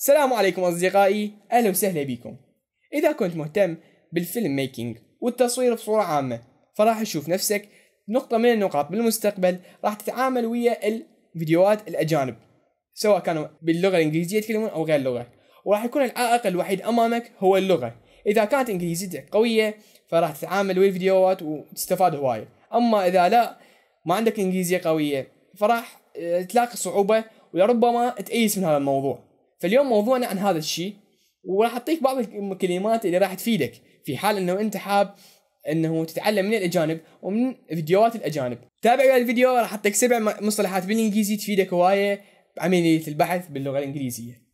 السلام عليكم أصدقائي أهلا وسهلا بكم إذا كنت مهتم بالفيلم ميكينج والتصوير بصورة عامة فراح تشوف نفسك نقطة من النقاط بالمستقبل راح تتعامل ويا الفيديوهات الأجانب سواء كانوا باللغة الإنجليزية يتكلمون أو غير اللغة وراح يكون العائق الوحيد أمامك هو اللغة إذا كانت إنجليزيتك قوية فراح تتعامل ويا الفيديوهات وتستفاد هواية أما إذا لا ما عندك إنجليزية قوية فراح آه، تلاقي صعوبة ولربما تأيس من هذا الموضوع فاليوم موضوعنا عن هذا الشيء وراح اعطيك بعض الكلمات اللي راح تفيدك في حال انه انت حاب انه تتعلم من الاجانب ومن فيديوهات الاجانب تابع ويا الفيديو راح اعطيك سبع مصطلحات بالانجليزي تفيدك هوايه بعمليه البحث باللغه الانجليزيه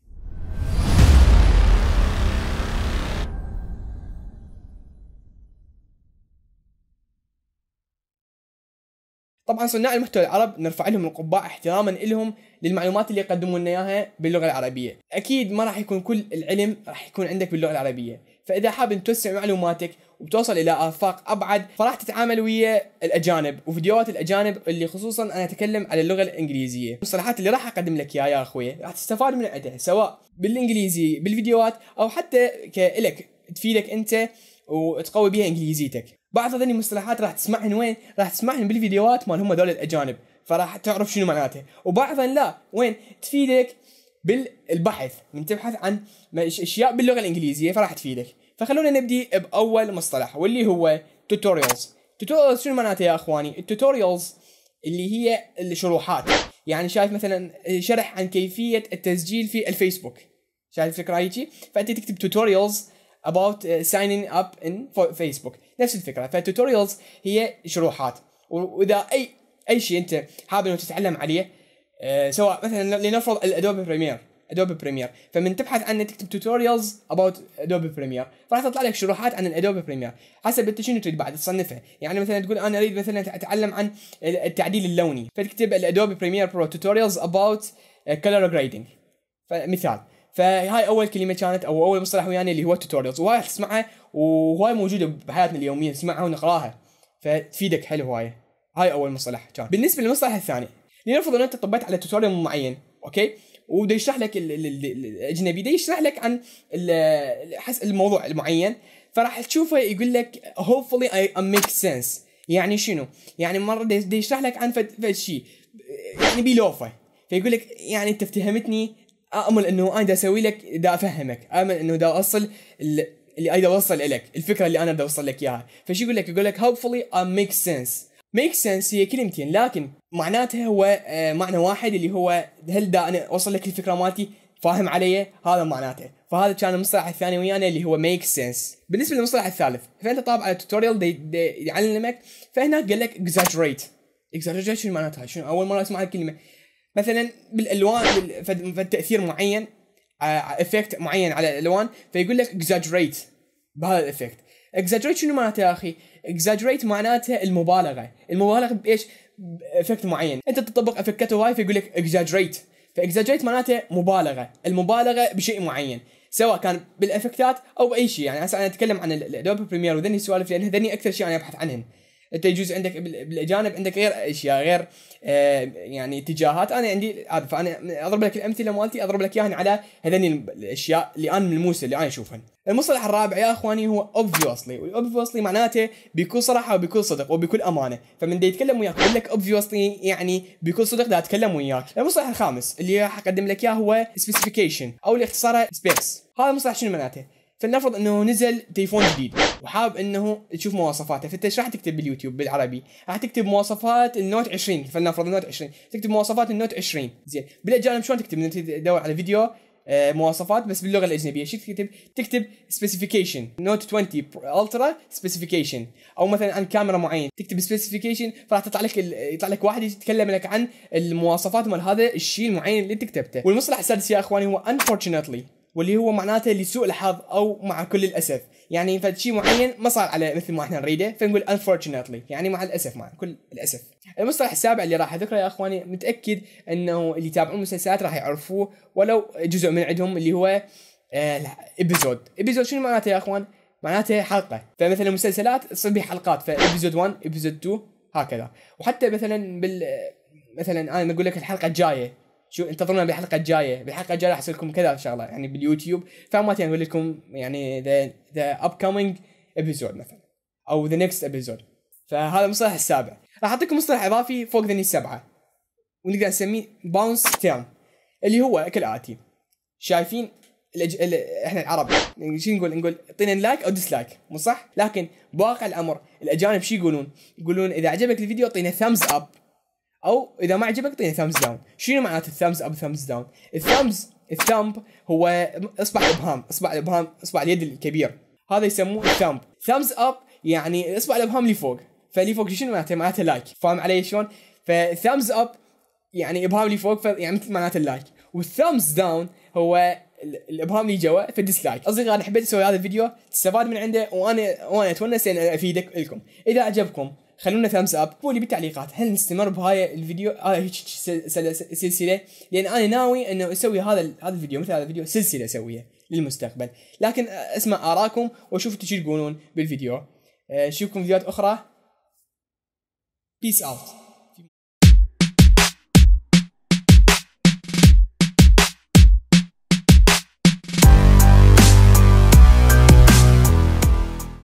طبعا صناع المحتوى العرب نرفع لهم القبعة احتراما لهم للمعلومات اللي يقدمون لنا اياها باللغة العربية اكيد ما راح يكون كل العلم راح يكون عندك باللغة العربية فاذا حاب توسع معلوماتك وبتوصل الى افاق ابعد فراح تتعامل ويا الاجانب وفيديوهات الاجانب اللي خصوصا انا اتكلم على اللغه الانجليزيه المصطلحات اللي راح اقدم لك اياها يا اخوي راح تستفاد من عدها سواء بالانجليزي بالفيديوهات او حتى كلك تفيدك انت وتقوي بها انجليزيتك بعض هذني المصطلحات راح تسمعهن وين؟ راح تسمعهن بالفيديوهات مال هم هذول الاجانب فراح تعرف شنو معناته وبعضها لا وين تفيدك بالبحث من تبحث عن اشياء باللغه الانجليزيه فراح تفيدك فخلونا نبدي باول مصطلح واللي هو توتوريالز توتوريالز شنو معناته يا اخواني التوتوريالز اللي هي الشروحات يعني شايف مثلا شرح عن كيفيه التسجيل في الفيسبوك شايف الفكره هيجي فانت تكتب توتوريالز about uh, signing up in Facebook نفس الفكره فالتوتوريالز هي شروحات واذا اي اي شيء انت حابب انه تتعلم عليه آه، سواء مثلا لنفرض الادوبي بريمير ادوبي بريمير فمن تبحث عنه تكتب توتوريالز اباوت ادوبي بريمير فراح تطلع لك شروحات عن الادوبي بريمير حسب انت شنو تريد بعد تصنفها يعني مثلا تقول انا اريد مثلا اتعلم عن التعديل اللوني فتكتب الادوبي بريمير برو توتوريالز اباوت color جريدنج فمثال فهاي اول كلمه كانت او اول مصطلح ويانا يعني اللي هو التوتوريالز وهاي تسمعها وهاي موجوده بحياتنا اليوميه نسمعها ونقراها فتفيدك حلو هاي هاي اول مصطلح كان بالنسبه للمصطلح الثاني لنفرض ان انت طبيت على توتوريال معين اوكي وبده يشرح لك الاجنبي ده يشرح لك عن الموضوع المعين فراح تشوفه يقول لك hopefully I make sense يعني شنو؟ يعني مره دي يشرح لك عن فد شيء يعني بلوفه فيقول لك يعني انت افتهمتني امل انه انا دا اسوي لك دا افهمك امل انه دا اوصل اللي انا دا اوصل لك الفكره اللي انا دا اوصل لك اياها فشو يقول لك يقول لك hopefully I make sense ميك سنس هي كلمتين لكن معناتها هو آه، معنى واحد اللي هو هل دا انا اوصل لك الفكره مالتي فاهم علي هذا معناته فهذا كان المصطلح الثاني ويانا اللي هو ميك سنس بالنسبه للمصطلح الثالث فانت طابع على التوتوريال دي, دي يعلمك فهناك قال لك exaggerate شنو معناتها شنو اول مره اسمع الكلمه مثلا بالالوان تاثير معين افكت آه، معين على الالوان فيقول لك اكزاجريت بهذا الافكت اكزاجريت شنو معناته يا اخي؟ اكزاجريت معناته المبالغه، المبالغه بايش؟ بافكت معين، انت تطبق افكت هواي فيقول لك اكزاجريت، فاكزاجريت معناته مبالغه، المبالغه بشيء معين، سواء كان بالافكتات او باي شيء، يعني هسه انا اتكلم عن الادوبي بريمير وذني السوالف لان هذني اكثر شيء انا ابحث عنهن. انت يجوز عندك بالاجانب عندك غير اشياء غير آه، يعني اتجاهات انا عندي هذا فانا اضرب لك الامثله مالتي اضرب لك اياها يعني على هذين الاشياء اللي انا ملموسه اللي انا اشوفهن. المصطلح الرابع يا اخواني هو اوبفيوسلي والاوبفيوسلي معناته بكل صراحه وبكل صدق وبكل امانه فمن دي يتكلم وياك يقول لك اوبفيوسلي يعني بكل صدق دا اتكلم وياك المصطلح الخامس اللي راح اقدم لك اياه هو سبيسيفيكيشن او اللي اختصاره سبيس هذا المصطلح شنو معناته فلنفرض انه نزل تليفون جديد وحاب انه تشوف مواصفاته فانت ايش راح تكتب باليوتيوب بالعربي؟ راح تكتب مواصفات النوت 20 فلنفرض النوت 20 تكتب مواصفات النوت 20 زين بالاجانب شلون تكتب؟ تدور على فيديو آه، مواصفات بس باللغه الاجنبيه شو تكتب؟ تكتب سبيسيفيكيشن نوت 20 الترا سبيسيفيكيشن او مثلا عن كاميرا معين تكتب سبيسيفيكيشن فراح تطلع لك ال... يطلع لك واحد يتكلم لك عن المواصفات مال هذا الشيء المعين اللي انت كتبته والمصطلح السادس يا اخواني هو انفورشنتلي واللي هو معناته لسوء الحظ او مع كل الاسف يعني فد شيء معين ما صار على مثل ما احنا نريده فنقول unfortunately يعني مع الاسف مع كل الاسف المصطلح السابع اللي راح اذكره يا اخواني متاكد انه اللي يتابعون المسلسلات راح يعرفوه ولو جزء من عندهم اللي هو آه ابيزود ابيزود شنو معناته يا اخوان معناته حلقه فمثلا المسلسلات تصير بها حلقات فابيزود 1 ابيزود 2 هكذا وحتى مثلا بال آه، مثلا انا اقول لك الحلقه الجايه شو انتظرونا بالحلقه الجايه بالحلقه الجايه راح اسوي لكم كذا شغله يعني باليوتيوب فما يعني لكم يعني ذا ذا ابكمينج ابيزود مثلا او ذا نكست ابيزود فهذا المصطلح السابع راح اعطيكم مصطلح اضافي فوق ذني السبعه ونقدر نسميه باونس تيرم اللي هو كالاتي شايفين الأج... ال... احنا العرب يعني شو نقول نقول اعطينا لايك او ديسلايك مو صح لكن بواقع الامر الاجانب شو يقولون يقولون اذا عجبك الفيديو اعطينا ثامز اب او اذا ما عجبك اعطيني ثامز داون شنو معناته الثامز اب ثامز داون الثامز الثامب هو اصبع الابهام اصبع الابهام اصبع اليد الكبير هذا يسموه الثامب ثامز اب يعني اصبع الابهام اللي فوق فاللي فوق شنو معناته معناته لايك فاهم علي شلون فالثامز اب يعني ابهام اللي فوق يعني مثل معناته اللايك والثامز داون هو الابهام اللي جوا الديسلايك اصدقائي انا حبيت اسوي هذا الفيديو تستفاد من عنده وانا وانا اتونس ان افيدك لكم اذا عجبكم خلونا ثامز اب قولي بالتعليقات هل نستمر بهاي الفيديو هاي آه سلسله لان انا ناوي انه اسوي هذا هذا الفيديو مثل هذا الفيديو سلسله اسويها للمستقبل لكن آه، اسمع اراكم واشوف انتم شو تقولون بالفيديو آه، اشوفكم فيديوهات اخرى بيس اوت